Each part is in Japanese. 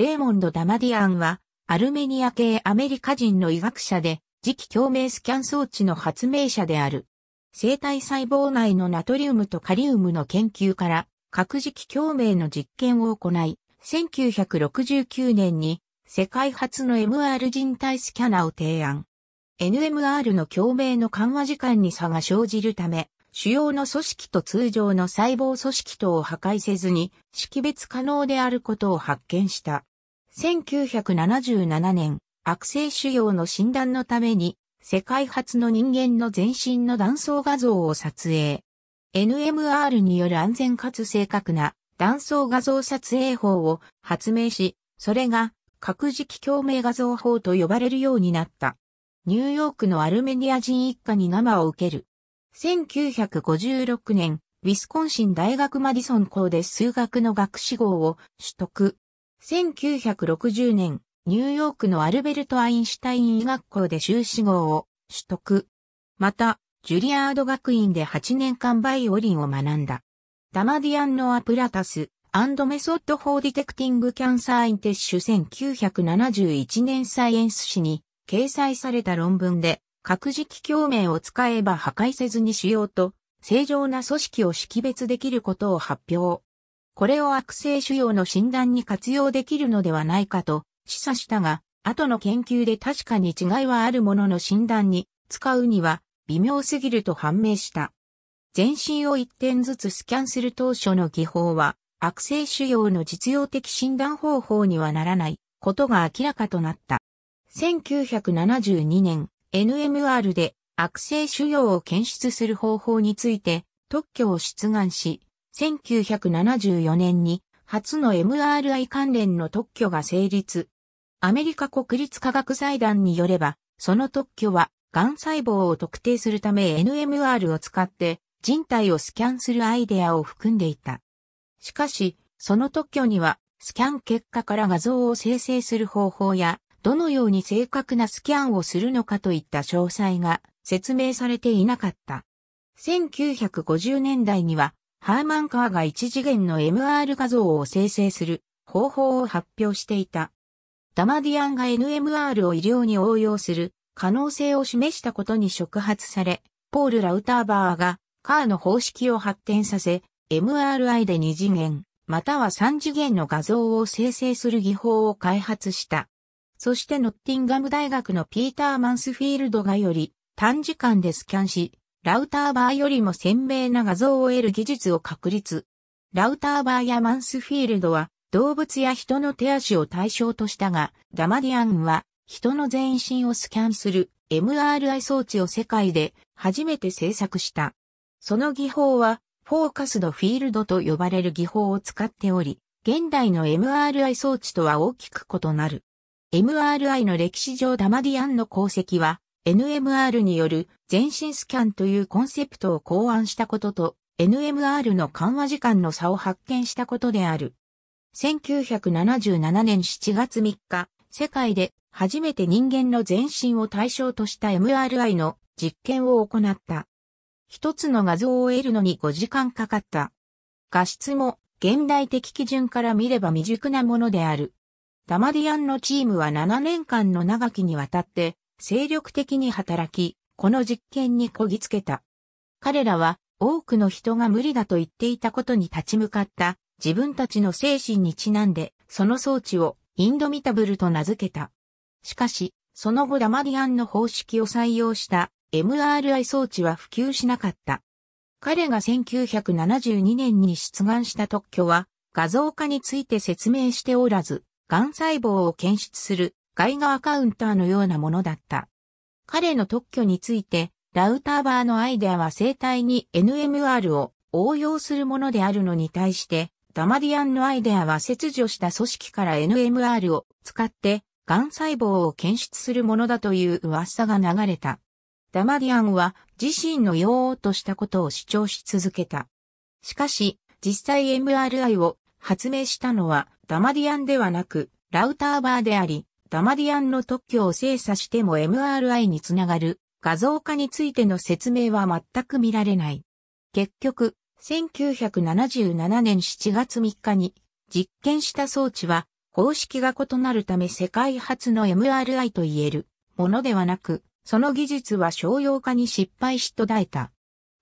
レーモンド・ダマディアンは、アルメニア系アメリカ人の医学者で、磁気共鳴スキャン装置の発明者である。生体細胞内のナトリウムとカリウムの研究から、核磁気共鳴の実験を行い、1969年に世界初の MR 人体スキャナを提案。NMR の共鳴の緩和時間に差が生じるため、主要の組織と通常の細胞組織等を破壊せずに識別可能であることを発見した。1977年、悪性腫瘍の診断のために、世界初の人間の全身の断層画像を撮影。NMR による安全かつ正確な断層画像撮影法を発明し、それが核磁気共鳴画像法と呼ばれるようになった。ニューヨークのアルメニア人一家に生を受ける。1956年、ウィスコンシン大学マディソン校で数学の学士号を取得。1960年、ニューヨークのアルベルト・アインシュタイン医学校で修士号を取得。また、ジュリアード学院で8年間バイオリンを学んだ。ダマディアンノアプラタス、アンドメソッド・フォー・ディテクティング・キャンサー・インテッシュ1971年サイエンス誌に掲載された論文で、核磁気共鳴を使えば破壊せずにしようと、正常な組織を識別できることを発表。これを悪性腫瘍の診断に活用できるのではないかと示唆したが、後の研究で確かに違いはあるものの診断に使うには微妙すぎると判明した。全身を一点ずつスキャンする当初の技法は、悪性腫瘍の実用的診断方法にはならないことが明らかとなった。1972年、NMR で悪性腫瘍を検出する方法について特許を出願し、1974年に初の MRI 関連の特許が成立。アメリカ国立科学財団によれば、その特許は、癌細胞を特定するため NMR を使って人体をスキャンするアイデアを含んでいた。しかし、その特許には、スキャン結果から画像を生成する方法や、どのように正確なスキャンをするのかといった詳細が説明されていなかった。1950年代にはハーマンカーが一次元の MR 画像を生成する方法を発表していた。ダマディアンが NMR を医療に応用する可能性を示したことに触発され、ポール・ラウターバーがカーの方式を発展させ、MRI で2次元、または3次元の画像を生成する技法を開発した。そしてノッティンガム大学のピーター・マンスフィールドがより短時間でスキャンし、ラウターバーよりも鮮明な画像を得る技術を確立。ラウターバーやマンスフィールドは動物や人の手足を対象としたが、ダマディアンは人の全身をスキャンする MRI 装置を世界で初めて制作した。その技法はフォーカスドフィールドと呼ばれる技法を使っており、現代の MRI 装置とは大きく異なる。MRI の歴史上ダマディアンの功績は NMR による全身スキャンというコンセプトを考案したことと NMR の緩和時間の差を発見したことである。1977年7月3日、世界で初めて人間の全身を対象とした MRI の実験を行った。一つの画像を得るのに5時間かかった。画質も現代的基準から見れば未熟なものである。ダマディアンのチームは7年間の長きにわたって精力的に働き、この実験にこぎつけた。彼らは多くの人が無理だと言っていたことに立ち向かった自分たちの精神にちなんでその装置をインドミタブルと名付けた。しかし、その後ダマディアンの方式を採用した MRI 装置は普及しなかった。彼が1972年に出願した特許は画像化について説明しておらず、癌細胞を検出する外側カウンターのようなものだった。彼の特許について、ラウターバーのアイデアは生体に NMR を応用するものであるのに対して、ダマディアンのアイデアは切除した組織から NMR を使って、癌細胞を検出するものだという噂が流れた。ダマディアンは自身の用語としたことを主張し続けた。しかし、実際 MRI を発明したのはダマディアンではなく、ラウターバーであり、ダマディアンの特許を精査しても MRI につながる画像化についての説明は全く見られない。結局、1977年7月3日に実験した装置は公式が異なるため世界初の MRI と言えるものではなく、その技術は商用化に失敗し途絶えた。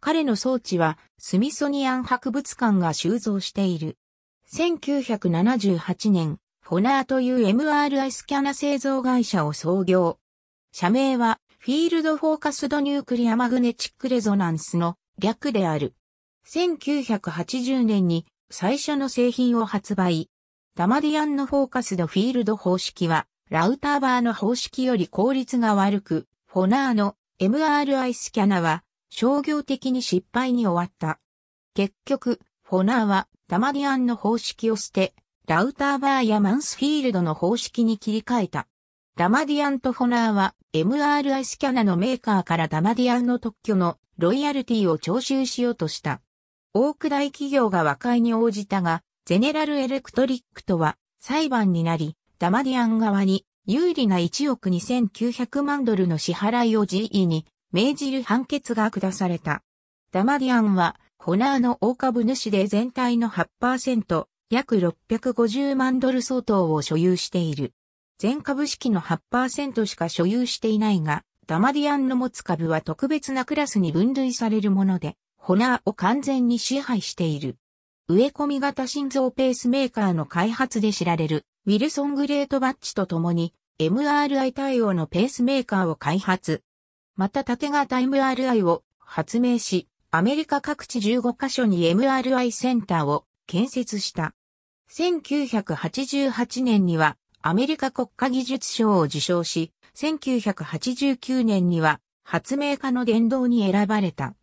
彼の装置はスミソニアン博物館が収蔵している。1978年、フォナーという MRI スキャナ製造会社を創業。社名は、フィールドフォーカスドニュークリアマグネチックレゾナンスの略である。1980年に最初の製品を発売。ダマディアンのフォーカスドフィールド方式は、ラウターバーの方式より効率が悪く、フォナーの MRI スキャナは商業的に失敗に終わった。結局、フォナーはダマディアンの方式を捨て、ラウターバーやマンスフィールドの方式に切り替えた。ダマディアンとホナーは MRI スキャナのメーカーからダマディアンの特許のロイヤルティを徴収しようとした。多く大企業が和解に応じたが、ゼネラルエレクトリックとは裁判になり、ダマディアン側に有利な1億2900万ドルの支払いを GE に命じる判決が下された。ダマディアンはホナーの大株主で全体の8%、約650万ドル相当を所有している。全株式の8%しか所有していないが、ダマディアンの持つ株は特別なクラスに分類されるもので、ホナーを完全に支配している。植え込み型心臓ペースメーカーの開発で知られる、ウィルソン・グレートバッチと共に、MRI 対応のペースメーカーを開発。また縦型 MRI を発明し、アメリカ各地15カ所に MRI センターを建設した。1988年にはアメリカ国家技術賞を受賞し、1989年には発明家の殿堂に選ばれた。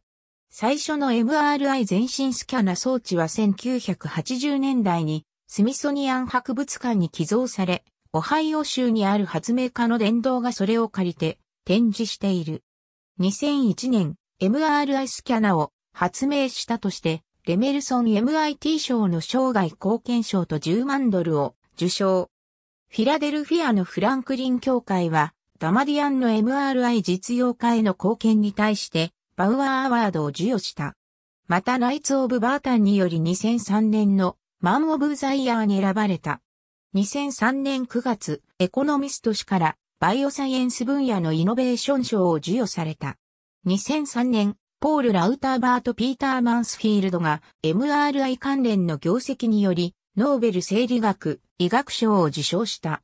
最初の MRI 全身スキャナ装置は1980年代にスミソニアン博物館に寄贈され、オハイオ州にある発明家の殿堂がそれを借りて展示している。2001年、MRI スキャナを発明したとしてレメルソン MIT 賞の生涯貢献賞と10万ドルを受賞。フィラデルフィアのフランクリン協会は、ダマディアンの MRI 実用化への貢献に対して、バウアーアワードを授与した。また、ナイツ・オブ・バータンにより2003年のマン・オブ・ザ・イヤーに選ばれた。2003年9月、エコノミスト氏からバイオサイエンス分野のイノベーション賞を授与された。2003年、ポール・ラウターバート・ピーター・マンスフィールドが MRI 関連の業績により、ノーベル生理学、医学賞を受賞した。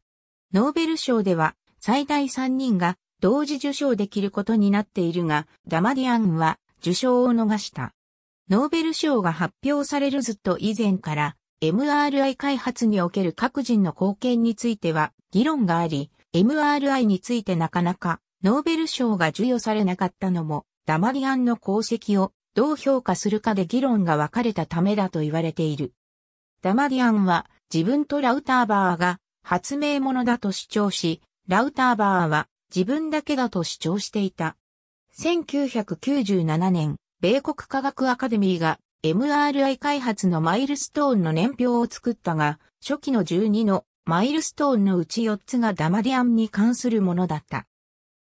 ノーベル賞では、最大3人が同時受賞できることになっているが、ダマディアンは受賞を逃した。ノーベル賞が発表されるずっと以前から、MRI 開発における各人の貢献については議論があり、MRI についてなかなかノーベル賞が授与されなかったのもダマリアンの功績をどう評価するかで議論が分かれたためだと言われている。ダマディアンは自分とラウターバーが発明者だと主張し、ラウターバーは自分だけだと主張していた。1997年、米国科学アカデミーが MRI 開発のマイルストーンの年表を作ったが、初期の12のマイルストーンのうち4つがダマディアンに関するものだった。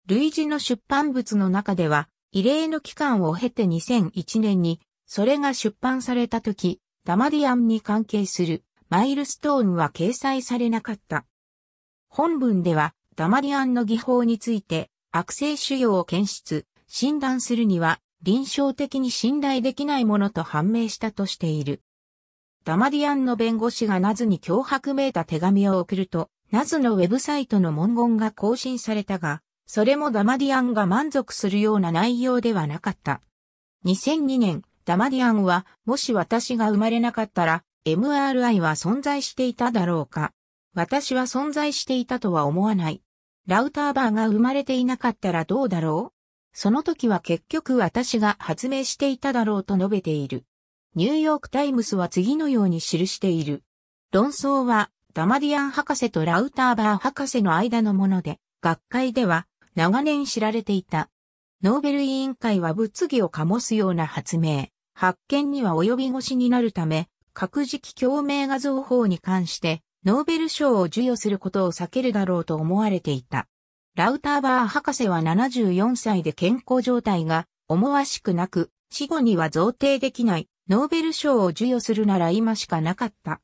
類似の出版物の中では、異例の期間を経て2001年に、それが出版された時、ダマディアンに関係するマイルストーンは掲載されなかった。本文では、ダマディアンの技法について、悪性腫瘍を検出、診断するには、臨床的に信頼できないものと判明したとしている。ダマディアンの弁護士がナズに脅迫めいた手紙を送ると、ナズのウェブサイトの文言が更新されたが、それもダマディアンが満足するような内容ではなかった。2002年、ダマディアンは、もし私が生まれなかったら、MRI は存在していただろうか。私は存在していたとは思わない。ラウターバーが生まれていなかったらどうだろうその時は結局私が発明していただろうと述べている。ニューヨークタイムスは次のように記している。論争はダマディアン博士とラウターバー博士の間のもので、学会では長年知られていた。ノーベル委員会は物議を醸すような発明、発見には及び腰になるため、各磁気共鳴画像法に関して、ノーベル賞を授与することを避けるだろうと思われていた。ラウターバー博士は74歳で健康状態が思わしくなく、死後には贈呈できないノーベル賞を授与するなら今しかなかった。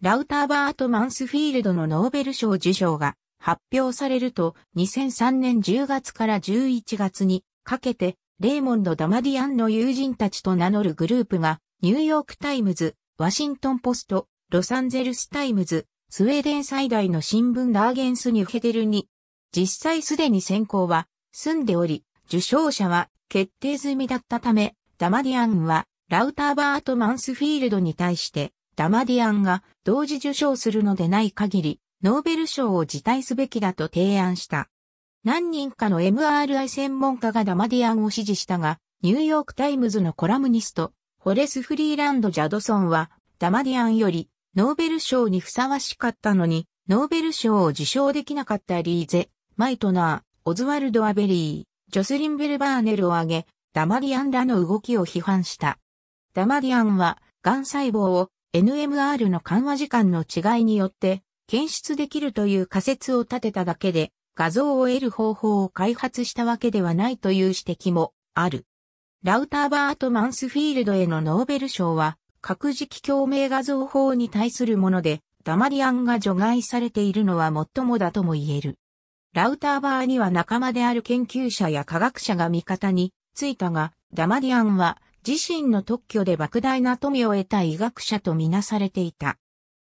ラウターバーとマンスフィールドのノーベル賞受賞が発表されると、2003年10月から11月にかけて、レーモンド・ダマディアンの友人たちと名乗るグループが、ニューヨーク・タイムズ、ワシントン・ポスト、ロサンゼルス・タイムズ、スウェーデン最大の新聞ダーゲンス・ニュヘデルに、実際すでに選考は済んでおり、受賞者は決定済みだったため、ダマディアンはラウターバート・マンスフィールドに対して、ダマディアンが同時受賞するのでない限り、ノーベル賞を辞退すべきだと提案した。何人かの MRI 専門家がダマディアンを支持したが、ニューヨークタイムズのコラムニスト、ホレス・フリーランド・ジャドソンは、ダマディアンより、ノーベル賞にふさわしかったのに、ノーベル賞を受賞できなかったリーゼ、マイトナー、オズワルド・アベリー、ジョスリン・ベルバーネルを挙げ、ダマディアンらの動きを批判した。ダマディアンは、癌細胞を NMR の緩和時間の違いによって検出できるという仮説を立てただけで、画像を得る方法を開発したわけではないという指摘もある。ラウターバート・マンスフィールドへのノーベル賞は、核磁気共鳴画像法に対するもので、ダマリアンが除外されているのは最もだとも言える。ラウターバーには仲間である研究者や科学者が味方についたが、ダマリアンは自身の特許で莫大な富を得た医学者とみなされていた。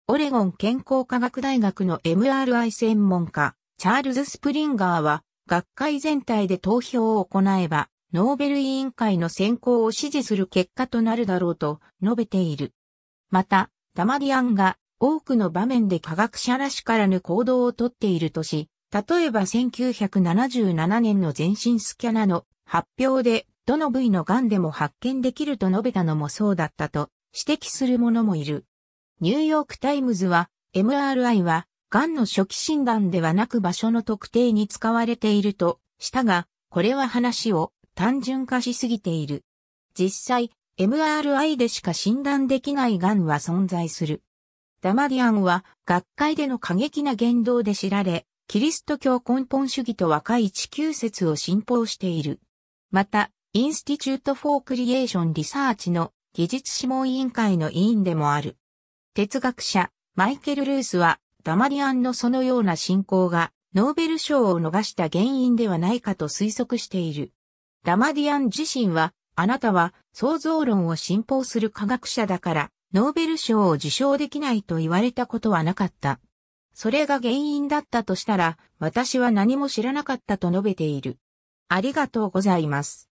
オレゴン健康科学大学の MRI 専門家、チャールズ・スプリンガーは、学会全体で投票を行えば、ノーベル委員会の選考を支持する結果となるだろうと述べている。また、ダマディアンが多くの場面で科学者らしからぬ行動をとっているとし、例えば1977年の全身スキャナの発表で、どの部位の癌でも発見できると述べたのもそうだったと指摘する者もいる。ニューヨークタイムズは、MRI は、癌の初期診断ではなく場所の特定に使われているとしたが、これは話を単純化しすぎている。実際、MRI でしか診断できない癌は存在する。ダマディアンは学会での過激な言動で知られ、キリスト教根本主義と若い地球説を信奉している。また、インスティチュート・フォー・クリエーション・リサーチの技術諮問委員会の委員でもある。哲学者、マイケル・ルースは、ダマディアンのそのような信仰が、ノーベル賞を逃した原因ではないかと推測している。ダマディアン自身は、あなたは創造論を信奉する科学者だから、ノーベル賞を受賞できないと言われたことはなかった。それが原因だったとしたら、私は何も知らなかったと述べている。ありがとうございます。